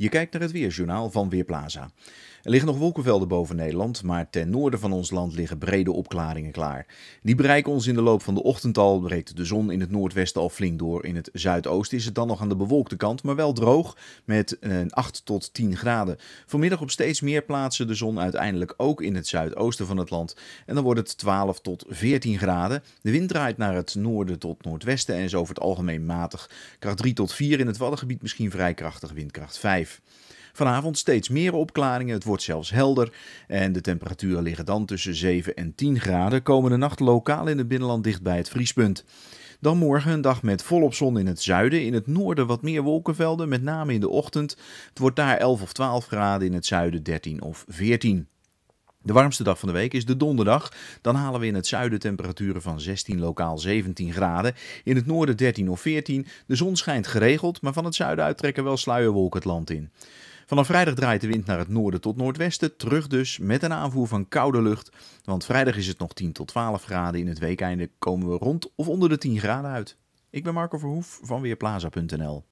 Je kijkt naar het weerjournaal van Weerplaza. Er liggen nog wolkenvelden boven Nederland, maar ten noorden van ons land liggen brede opklaringen klaar. Die bereiken ons in de loop van de ochtend al, breekt de zon in het noordwesten al flink door. In het zuidoosten is het dan nog aan de bewolkte kant, maar wel droog met 8 eh, tot 10 graden. Vanmiddag op steeds meer plaatsen de zon uiteindelijk ook in het zuidoosten van het land. En dan wordt het 12 tot 14 graden. De wind draait naar het noorden tot noordwesten en is over het algemeen matig. Kracht 3 tot 4 in het Waddengebied misschien vrij krachtig, windkracht 5. Vanavond steeds meer opklaringen, het wordt zelfs helder en de temperaturen liggen dan tussen 7 en 10 graden, komende nacht lokaal in het binnenland dicht bij het vriespunt. Dan morgen een dag met volop zon in het zuiden. In het noorden wat meer wolkenvelden, met name in de ochtend. Het wordt daar 11 of 12 graden, in het zuiden 13 of 14. De warmste dag van de week is de donderdag. Dan halen we in het zuiden temperaturen van 16 lokaal 17 graden. In het noorden 13 of 14. De zon schijnt geregeld, maar van het zuiden uit trekken wel sluierwolken het land in. Vanaf vrijdag draait de wind naar het noorden tot noordwesten, terug dus met een aanvoer van koude lucht. Want vrijdag is het nog 10 tot 12 graden. In het weekeinde komen we rond of onder de 10 graden uit. Ik ben Marco Verhoef van Weerplaza.nl.